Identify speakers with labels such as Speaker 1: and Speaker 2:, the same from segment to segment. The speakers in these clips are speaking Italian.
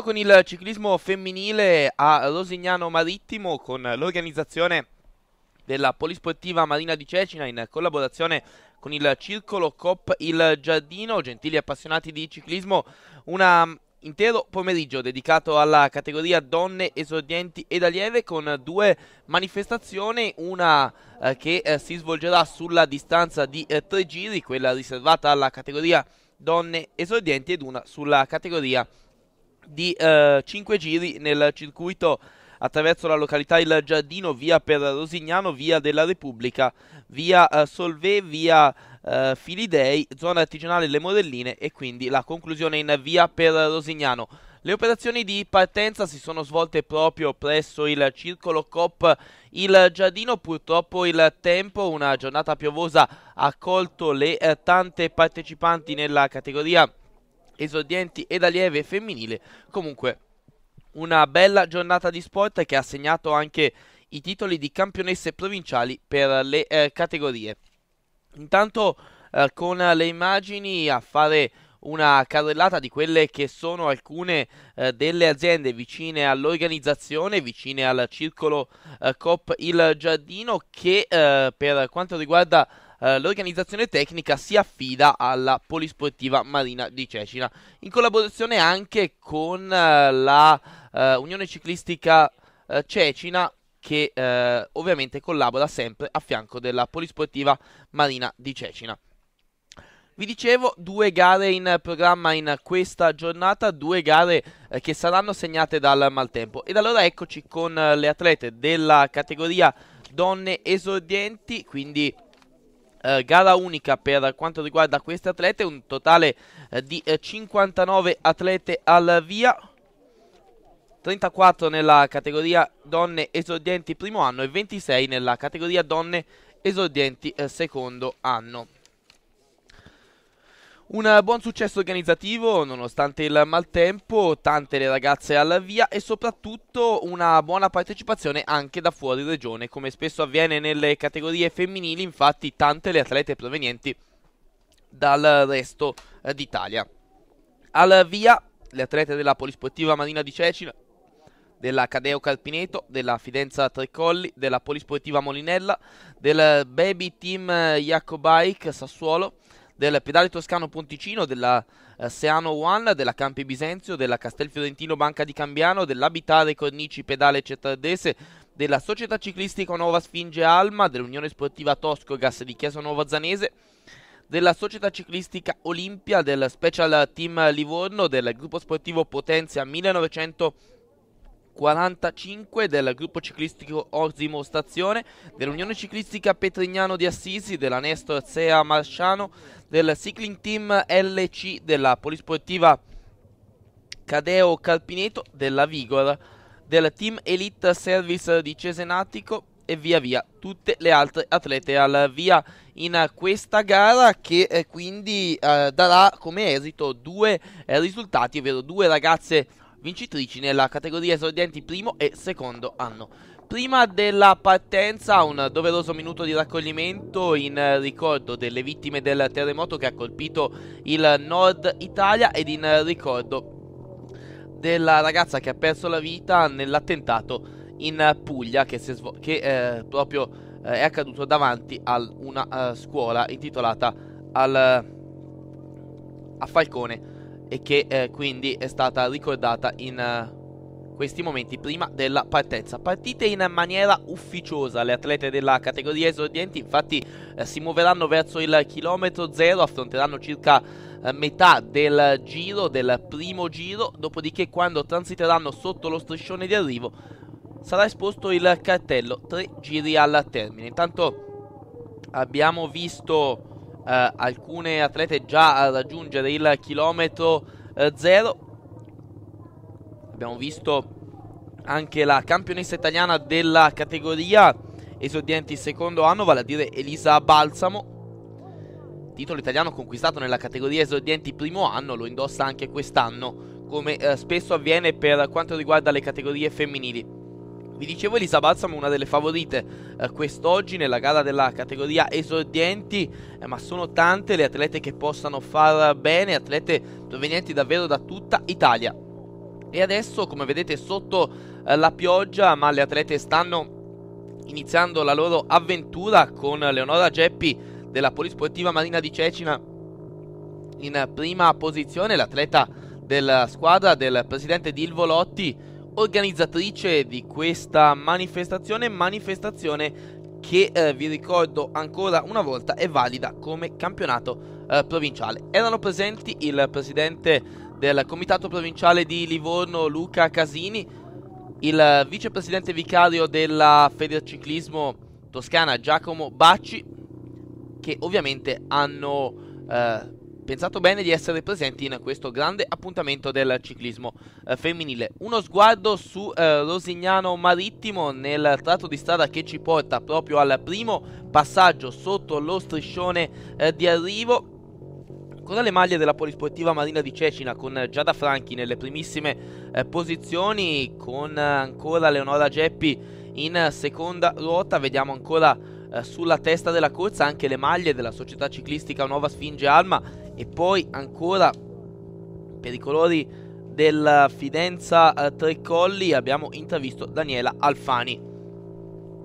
Speaker 1: appuntamento con il ciclismo femminile a Rosignano Marittimo con l'organizzazione della Polisportiva Marina di Cecina in collaborazione con il Circolo Cop Il Giardino, gentili appassionati di ciclismo, un mm, intero pomeriggio dedicato alla categoria donne esordienti ed allieve con due manifestazioni, una eh, che eh, si svolgerà sulla distanza di eh, tre giri, quella riservata alla categoria donne esordienti ed una sulla categoria di eh, 5 giri nel circuito attraverso la località Il Giardino, via per Rosignano, via della Repubblica, via eh, Solvè, via eh, Filidei, zona artigianale Le Morelline e quindi la conclusione in via per Rosignano. Le operazioni di partenza si sono svolte proprio presso il circolo COP Il Giardino, purtroppo il tempo, una giornata piovosa ha colto le eh, tante partecipanti nella categoria esordienti ed allieve femminile. Comunque una bella giornata di sport che ha segnato anche i titoli di campionesse provinciali per le eh, categorie. Intanto eh, con le immagini a fare una carrellata di quelle che sono alcune eh, delle aziende vicine all'organizzazione, vicine al circolo eh, COP Il Giardino, che eh, per quanto riguarda eh, l'organizzazione tecnica si affida alla Polisportiva Marina di Cecina, in collaborazione anche con eh, la eh, Unione Ciclistica eh, Cecina che ovviamente collabora sempre a fianco della Polisportiva Marina di Cecina. Vi dicevo, due gare in programma in questa giornata, due gare eh, che saranno segnate dal maltempo. Ed allora eccoci con le atlete della categoria donne esordienti, quindi eh, gara unica per quanto riguarda queste atlete, un totale eh, di 59 eh, atlete al via. 34 nella categoria donne esordienti primo anno e 26 nella categoria donne esordienti eh, secondo anno. Un buon successo organizzativo nonostante il maltempo, tante le ragazze alla via e soprattutto una buona partecipazione anche da fuori regione, come spesso avviene nelle categorie femminili, infatti tante le atlete provenienti dal resto eh, d'Italia. Alla via le atlete della Polisportiva Marina di Cecina, della Cadeo Carpineto, della Fidenza Trecolli, della Polisportiva Molinella, del Baby Team eh, Jacobike Sassuolo, del Pedale Toscano Ponticino, della eh, Seano One, della Campi Bisenzio, della Castel Fiorentino Banca di Cambiano, dell'Abitare Cornici Pedale Cettardese, della Società Ciclistica Nuova Sfinge Alma, dell'Unione Sportiva Tosco Gas di Chiesa Nuova Zanese, della Società Ciclistica Olimpia, del Special Team Livorno, del Gruppo Sportivo Potenza 1900 45 del gruppo ciclistico Orzimo Stazione, dell'Unione Ciclistica Petrignano di Assisi, della Nestor Sea Marciano, del Cycling Team LC, della Polisportiva Cadeo Carpineto, della Vigor, del Team Elite Service di Cesenatico e via via tutte le altre atlete al via in questa gara che eh, quindi eh, darà come esito due eh, risultati, ovvero due ragazze vincitrici nella categoria esordienti primo e secondo anno. Prima della partenza un doveroso minuto di raccoglimento in ricordo delle vittime del terremoto che ha colpito il nord Italia ed in ricordo della ragazza che ha perso la vita nell'attentato in Puglia che, che eh, proprio eh, è accaduto davanti a una uh, scuola intitolata al, uh, a Falcone e che eh, quindi è stata ricordata in uh, questi momenti prima della partenza. Partite in maniera ufficiosa le atlete della categoria esordienti, infatti eh, si muoveranno verso il chilometro zero, affronteranno circa eh, metà del giro, del primo giro, dopodiché quando transiteranno sotto lo striscione di arrivo sarà esposto il cartello tre giri al termine. Intanto abbiamo visto eh, alcune atlete già a raggiungere il chilometro eh, zero. Abbiamo visto anche la campionessa italiana della categoria esordienti secondo anno, vale a dire Elisa Balsamo. Titolo italiano conquistato nella categoria esordienti primo anno, lo indossa anche quest'anno, come eh, spesso avviene per quanto riguarda le categorie femminili. Vi dicevo Elisa Balsamo una delle favorite eh, quest'oggi nella gara della categoria esordienti, eh, ma sono tante le atlete che possano far bene, atlete provenienti davvero da tutta Italia. E adesso, come vedete, sotto eh, la pioggia, ma le atlete stanno iniziando la loro avventura con Leonora Geppi della Polisportiva Marina di Cecina in prima posizione, l'atleta della squadra del presidente Dilvolotti organizzatrice di questa manifestazione, manifestazione che eh, vi ricordo ancora una volta è valida come campionato eh, provinciale. Erano presenti il presidente del comitato provinciale di Livorno Luca Casini, il vicepresidente vicario della Federciclismo Toscana Giacomo Bacci, che ovviamente hanno eh, pensato bene di essere presenti in questo grande appuntamento del ciclismo eh, femminile. Uno sguardo su eh, Rosignano Marittimo nel tratto di strada che ci porta proprio al primo passaggio sotto lo striscione eh, di arrivo Ancora le maglie della polisportiva Marina di Cecina, con Giada Franchi nelle primissime eh, posizioni, con eh, ancora Leonora Geppi in seconda ruota, vediamo ancora eh, sulla testa della corsa anche le maglie della società ciclistica Nuova Sfinge Alma e poi ancora per i colori della Fidenza eh, Tre Colli abbiamo intravisto Daniela Alfani.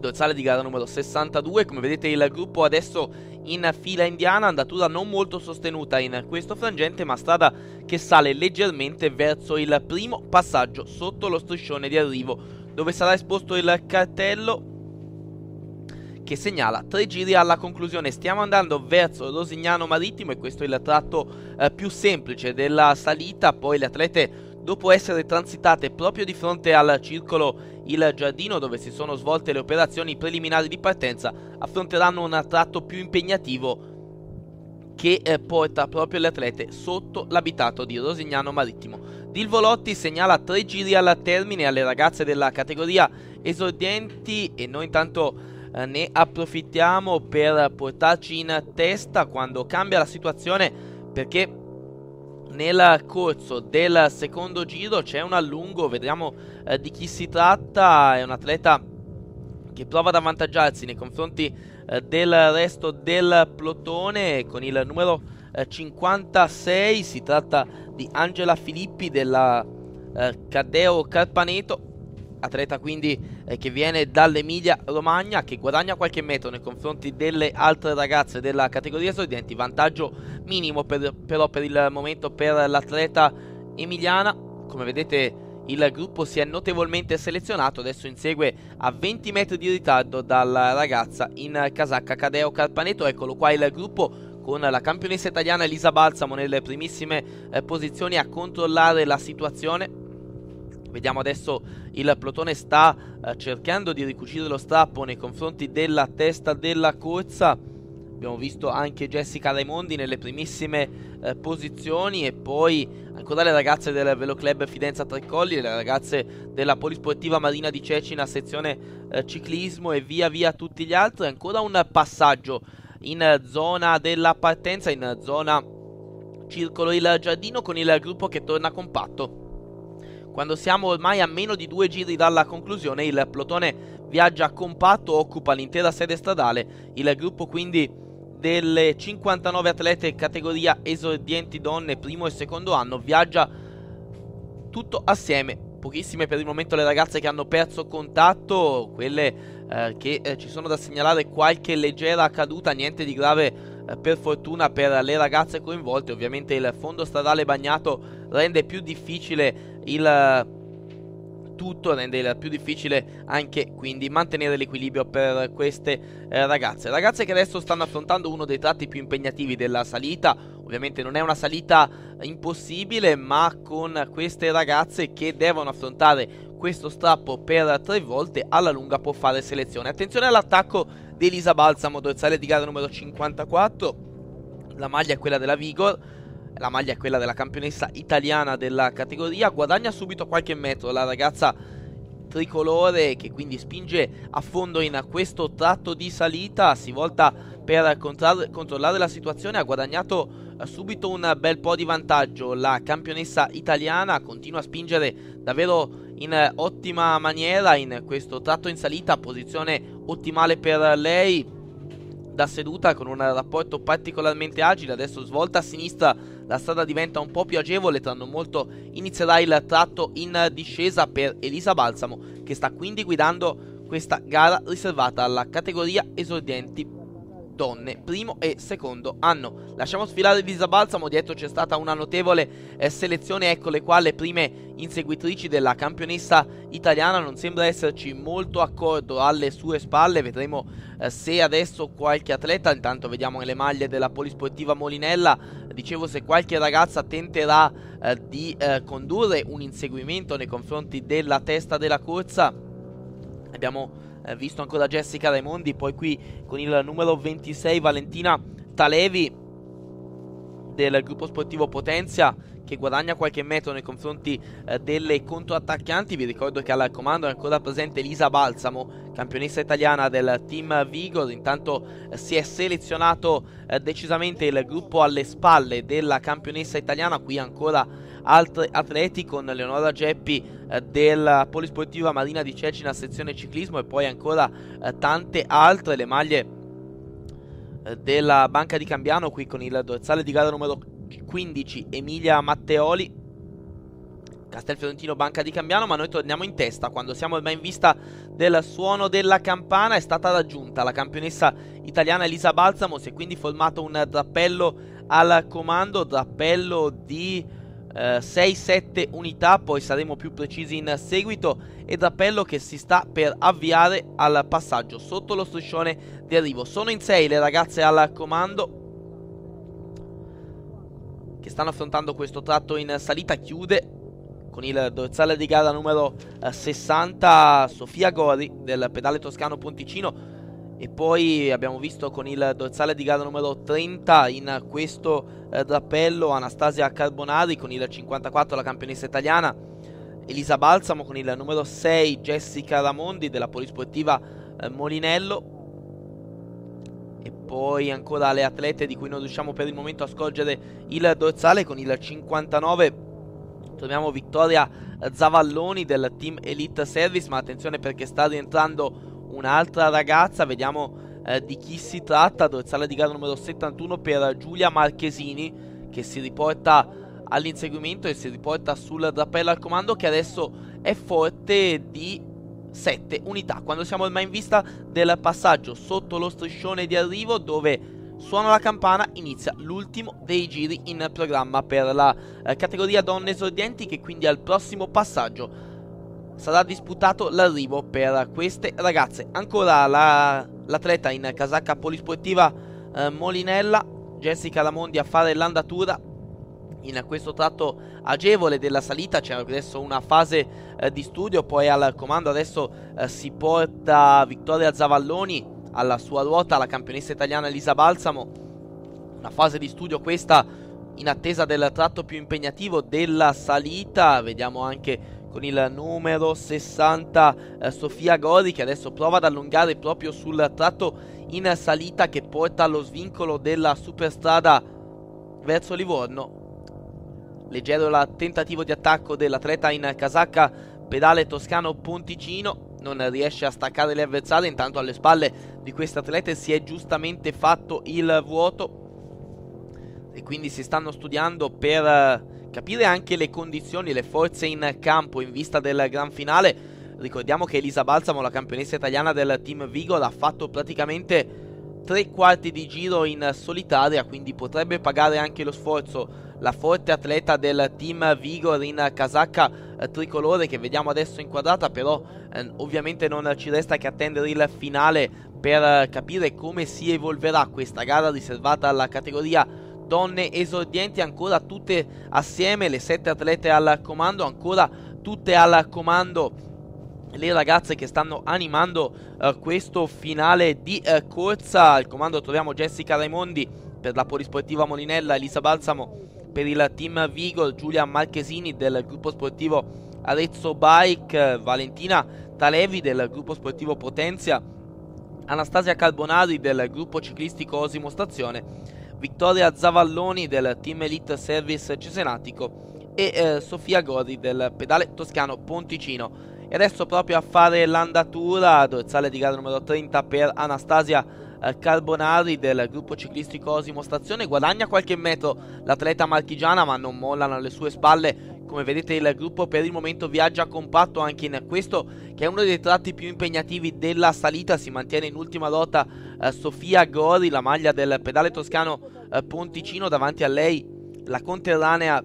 Speaker 1: Dorsale di gara numero 62, come vedete il gruppo adesso in fila indiana, andatura non molto sostenuta in questo frangente, ma strada che sale leggermente verso il primo passaggio sotto lo striscione di arrivo, dove sarà esposto il cartello che segnala tre giri alla conclusione. Stiamo andando verso Rosignano Marittimo e questo è il tratto eh, più semplice della salita, poi le atlete dopo essere transitate proprio di fronte al circolo Il Giardino dove si sono svolte le operazioni preliminari di partenza, affronteranno un tratto più impegnativo che eh, porta proprio le atlete sotto l'abitato di Rosignano Marittimo. Dil Volotti segnala tre giri al termine alle ragazze della categoria esordienti e noi intanto eh, ne approfittiamo per portarci in testa quando cambia la situazione perché nel corso del secondo giro c'è un allungo, vedremo eh, di chi si tratta, è un atleta che prova ad avvantaggiarsi nei confronti eh, del resto del plotone con il numero eh, 56, si tratta di Angela Filippi della eh, Cadeo Carpaneto atleta quindi eh, che viene dall'Emilia Romagna che guadagna qualche metro nei confronti delle altre ragazze della categoria sorridenti vantaggio minimo per, però per il momento per l'atleta emiliana come vedete il gruppo si è notevolmente selezionato adesso insegue a 20 metri di ritardo dalla ragazza in casacca Cadeo Carpaneto eccolo qua il gruppo con la campionessa italiana Elisa Balsamo nelle primissime eh, posizioni a controllare la situazione Vediamo adesso il plotone sta eh, cercando di ricucire lo strappo nei confronti della testa della corsa. Abbiamo visto anche Jessica Raimondi nelle primissime eh, posizioni e poi ancora le ragazze del Veloclub Club Fidenza Trecolli, le ragazze della Polisportiva Marina di Cecina, sezione eh, ciclismo e via via tutti gli altri. Ancora un passaggio in zona della partenza, in zona circolo il giardino con il gruppo che torna compatto. Quando siamo ormai a meno di due giri dalla conclusione, il plotone viaggia compatto, occupa l'intera sede stradale, il gruppo quindi delle 59 atlete categoria esordienti donne primo e secondo anno viaggia tutto assieme pochissime per il momento le ragazze che hanno perso contatto, quelle eh, che eh, ci sono da segnalare qualche leggera caduta, niente di grave eh, per fortuna per le ragazze coinvolte, ovviamente il fondo stradale bagnato rende più difficile il tutto rende più difficile anche quindi mantenere l'equilibrio per queste eh, ragazze. Ragazze che adesso stanno affrontando uno dei tratti più impegnativi della salita, ovviamente non è una salita impossibile, ma con queste ragazze che devono affrontare questo strappo per tre volte alla lunga può fare selezione. Attenzione all'attacco di Elisa Balsamo, dorsale di gara numero 54. La maglia è quella della Vigor la maglia è quella della campionessa italiana della categoria, guadagna subito qualche metro la ragazza tricolore che quindi spinge a fondo in questo tratto di salita, si volta per controllare la situazione, ha guadagnato eh, subito un bel po' di vantaggio, la campionessa italiana continua a spingere davvero in eh, ottima maniera in questo tratto in salita, posizione ottimale per lei da seduta con un rapporto particolarmente agile, adesso svolta a sinistra la strada diventa un po' più agevole, tranne molto inizierà il tratto in discesa per Elisa Balsamo, che sta quindi guidando questa gara riservata alla categoria esordienti donne, primo e secondo anno. Lasciamo sfilare Elisa Balsamo, dietro c'è stata una notevole eh, selezione, eccole qua le prime inseguitrici della campionessa italiana non sembra esserci molto accordo alle sue spalle, vedremo eh, se adesso qualche atleta, intanto vediamo le maglie della polisportiva Molinella, dicevo se qualche ragazza tenterà eh, di eh, condurre un inseguimento nei confronti della testa della corsa. Abbiamo eh, visto ancora Jessica Raimondi, poi qui con il numero 26 Valentina Talevi del gruppo sportivo Potenzia che guadagna qualche metro nei confronti eh, delle controattaccanti. Vi ricordo che al comando è ancora presente Lisa Balsamo, campionessa italiana del team Vigor. Intanto eh, si è selezionato eh, decisamente il gruppo alle spalle della campionessa italiana. Qui ancora alt- atleti con Leonora Geppi eh, della Polisportiva Marina di Cecina sezione ciclismo e poi ancora eh, tante altre le maglie eh, della Banca di Cambiano qui con il dorsale di gara numero 15 Emilia Matteoli Castelfiorentino Banca di Cambiano, ma noi torniamo in testa. Quando siamo ormai in vista del suono della campana è stata raggiunta la campionessa italiana Elisa Balsamo, si è quindi formato un drappello al comando, drappello di 6-7 eh, unità, poi saremo più precisi in seguito, ed appello che si sta per avviare al passaggio sotto lo striscione di arrivo. Sono in 6 le ragazze al comando, che stanno affrontando questo tratto in salita chiude con il dorsale di gara numero 60 eh, Sofia Gori del pedale toscano Ponticino e poi abbiamo visto con il dorsale di gara numero 30 in questo eh, drappello Anastasia Carbonari con il 54 la campionessa italiana, Elisa Balsamo con il numero 6 Jessica Ramondi della polisportiva eh, Molinello. E poi ancora le atlete di cui non riusciamo per il momento a scorgere il dorsale con il 59 troviamo Vittoria eh, Zavalloni del team Elite Service, ma attenzione perché sta rientrando un'altra ragazza, vediamo eh, di chi si tratta, dorsale di gara numero 71 per Giulia Marchesini che si riporta all'inseguimento e si riporta sul drappello al comando che adesso è forte di 7 unità. Quando siamo ormai in vista del passaggio sotto lo striscione di arrivo dove suona la campana, inizia l'ultimo dei giri in programma per la eh, categoria donne esordienti che quindi al prossimo passaggio sarà disputato l'arrivo per queste ragazze. Ancora l'atleta in casacca polisportiva eh, Molinella, Jessica Ramondi a fare l'andatura. In questo tratto agevole della salita c'è adesso una fase eh, di studio, poi al comando adesso eh, si porta Vittoria Zavalloni alla sua ruota, la campionessa italiana Elisa Balsamo. Una fase di studio questa in attesa del tratto più impegnativo della salita, vediamo anche con il numero 60 eh, Sofia Gori che adesso prova ad allungare proprio sul tratto in salita che porta allo svincolo della superstrada verso Livorno. Leggero il tentativo di attacco dell'atleta in casacca pedale toscano Ponticino non riesce a staccare le avversarie intanto alle spalle di questo atleta si è giustamente fatto il vuoto e quindi si stanno studiando per eh, capire anche le condizioni, le forze in campo in vista del gran finale. Ricordiamo che Elisa Balsamo, la campionessa italiana del team Vigor, ha fatto praticamente tre quarti di giro in solitaria, quindi potrebbe pagare anche lo sforzo la forte atleta del team Vigor in casacca eh, tricolore che vediamo adesso inquadrata, però eh, ovviamente non ci resta che attendere il finale per eh, capire come si evolverà questa gara riservata alla categoria donne esordienti ancora tutte assieme, le sette atlete al comando, ancora tutte al comando le ragazze che stanno animando uh, questo finale di uh, corsa. Al comando troviamo Jessica Raimondi per la Polisportiva Molinella, Elisa Balsamo per il team Vigor, Giulia Marchesini del gruppo sportivo Arezzo Bike, Valentina Talevi del gruppo sportivo Potenzia, Anastasia Carbonari del gruppo ciclistico Osimo Stazione Vittoria Zavalloni del Team Elite Service Cesenatico e eh, Sofia Gori del pedale toscano Ponticino. E adesso proprio a fare l'andatura, dorsale di gara numero 30 per Anastasia eh, Carbonari del gruppo ciclistico Osimo Stazione. Guadagna qualche metro l'atleta marchigiana, ma non mollano alle sue spalle. Come vedete il gruppo per il momento viaggia compatto anche in questo che è uno dei tratti più impegnativi della salita. Si mantiene in ultima lotta eh, Sofia Gori, la maglia del pedale toscano eh, Ponticino davanti a lei la conterranea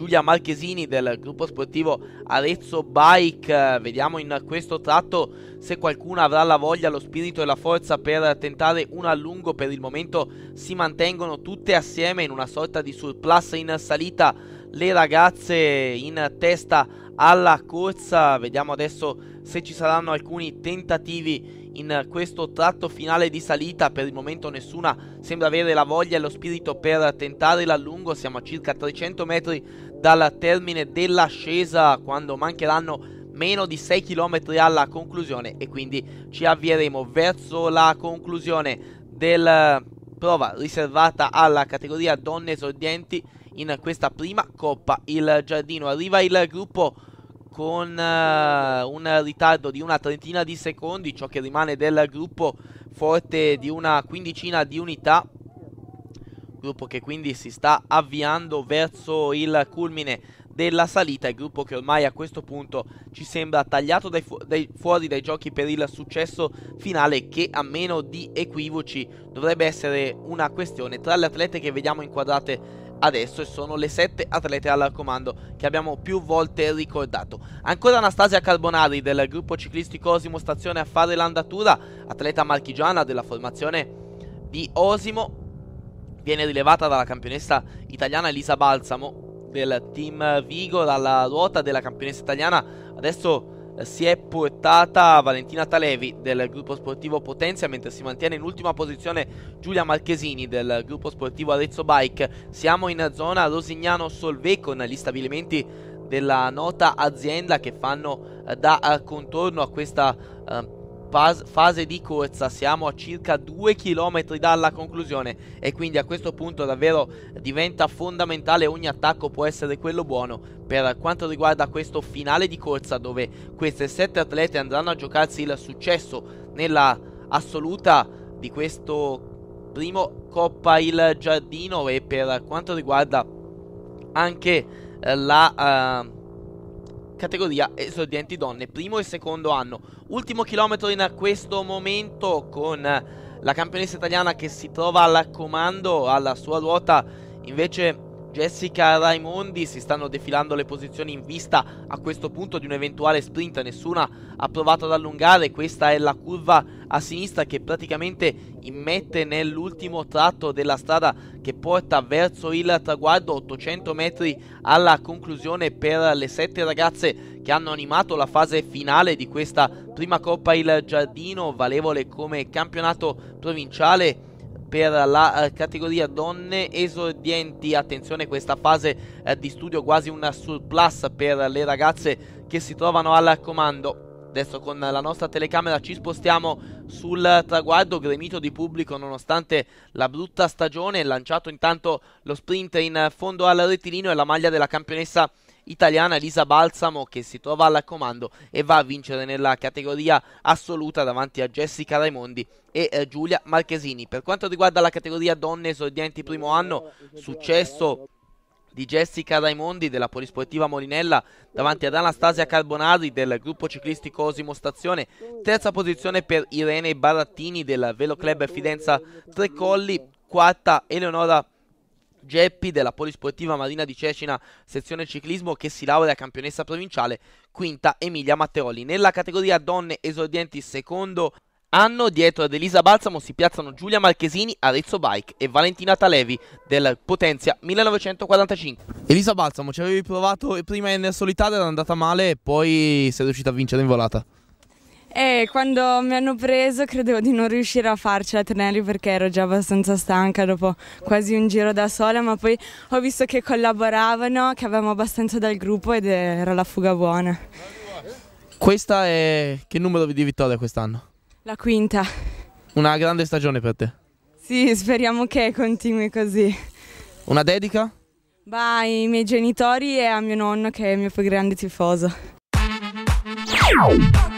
Speaker 1: Giulia Marchesini del gruppo sportivo Arezzo Bike. Vediamo in questo tratto se qualcuno avrà la voglia, lo spirito e la forza per tentare un allungo. Per il momento si mantengono tutte assieme in una sorta di surplus in salita le ragazze in testa alla corsa. Vediamo adesso se ci saranno alcuni tentativi in questo tratto finale di salita. Per il momento nessuna sembra avere la voglia e lo spirito per tentare l'allungo. Siamo a circa 300 metri dal termine dell'ascesa quando mancheranno meno di 6 km alla conclusione e quindi ci avvieremo verso la conclusione della prova riservata alla categoria donne esordienti in questa prima coppa il giardino arriva il gruppo con uh, un ritardo di una trentina di secondi ciò che rimane del gruppo forte di una quindicina di unità gruppo che quindi si sta avviando verso il culmine della salita, il gruppo che ormai a questo punto ci sembra tagliato dai fu dai, fuori dai giochi per il successo finale che a meno di equivoci dovrebbe essere una questione tra le atlete che vediamo inquadrate adesso e sono le sette atlete al comando che abbiamo più volte ricordato. Ancora Anastasia Carbonari del gruppo ciclistico Osimo Stazione a fare l'andatura, atleta marchigiana della formazione di Osimo viene rilevata dalla campionessa italiana Elisa Balsamo del team Vigo dalla ruota della campionessa italiana adesso eh, si è portata Valentina Talevi del gruppo sportivo Potenza mentre si mantiene in ultima posizione Giulia Marchesini del gruppo sportivo Arezzo Bike siamo in zona Rosignano Solvè con gli stabilimenti della nota azienda che fanno eh, da eh, contorno a questa eh, fase di corsa siamo a circa 2 km dalla conclusione e quindi a questo punto davvero diventa fondamentale ogni attacco può essere quello buono per quanto riguarda questo finale di corsa dove queste 7 atlete andranno a giocarsi il successo nella assoluta di questo primo Coppa il Giardino e per quanto riguarda anche eh, la... Uh, categoria esordienti donne, primo e secondo anno. Ultimo chilometro in questo momento con la campionessa italiana che si trova al comando alla sua ruota invece Jessica Raimondi si stanno defilando le posizioni in vista a questo punto di un eventuale sprint, nessuna ha provato ad allungare, questa è la curva a sinistra che praticamente immette nell'ultimo tratto della strada che porta verso il traguardo 800 metri alla conclusione per le sette ragazze che hanno animato la fase finale di questa prima Coppa Il Giardino, valevole come campionato provinciale per la eh, categoria donne esordienti. Attenzione, questa fase eh, di studio quasi un surplus per le ragazze che si trovano al comando. Adesso con la nostra telecamera ci spostiamo sul traguardo gremito di pubblico nonostante la brutta stagione, lanciato intanto lo sprint in fondo al rettilineo e la maglia della campionessa italiana Lisa Balsamo che si trova alla comando e va a vincere nella categoria assoluta davanti a Jessica Raimondi e eh, Giulia Marchesini. Per quanto riguarda la categoria donne esordienti primo anno, successo di Jessica Raimondi della Polisportiva Molinella davanti ad Anastasia Carbonari del gruppo ciclistico Osimo Stazione, terza posizione per Irene Barattini del Velo Club Fidenza Tre Colli, quarta Eleonora Geppi della Polisportiva Marina di Cecina, sezione ciclismo, che si laurea campionessa provinciale, quinta Emilia Matteoli. Nella categoria donne esordienti secondo anno, dietro ad Elisa Balsamo si piazzano Giulia Marchesini, Arezzo Bike e Valentina Talevi del Potenzia 1945. Elisa Balsamo, ci avevi provato prima in solitaria, era andata male e poi sei riuscita a vincere in volata. E quando mi hanno preso credevo di non riuscire a farcela a Ternelli perché ero già abbastanza stanca dopo quasi un giro da sola, ma poi ho visto che collaboravano, che avevamo abbastanza dal gruppo ed era la fuga buona. Questa è che numero di vittoria quest'anno? La quinta. Una grande stagione per te. Sì, speriamo che continui così. Una dedica? Vai, ai miei genitori e a mio nonno che è il mio più grande tifoso.